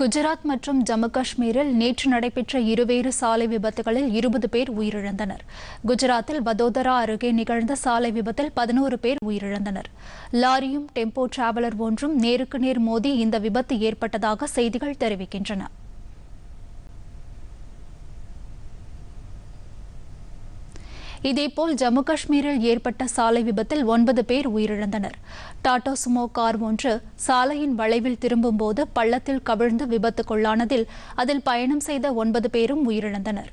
குஜராத் மற்றும் ஜம்மு காஷ்மீரில் நேற்று நடைபெற்ற இருவேறு சாலை விபத்துகளில் இருபது பேர் உயிரிழந்தனர் குஜராத்தில் வதோதரா அருகே நிகழ்ந்த சாலை விபத்தில் பதினோரு பேர் உயிரிழந்தனர் லாரியும் டெம்போ டிராவலர் ஒன்றும் நேருக்கு நேர் மோதி இந்த விபத்து ஏற்பட்டதாக செய்திகள் தெரிவிக்கின்றன இதேபோல் ஜம்மு காஷ்மீரில் ஏற்பட்ட சாலை விபத்தில் ஒன்பது பேர் உயிரிழந்தனர் டாடா சுமோ கார் ஒன்று சாலையின் வளைவில் திரும்பும்போது பள்ளத்தில் கவிழ்ந்து விபத்துக்குள்ளானதில் அதில் பயணம் செய்த ஒன்பது பேரும் உயிரிழந்தனர்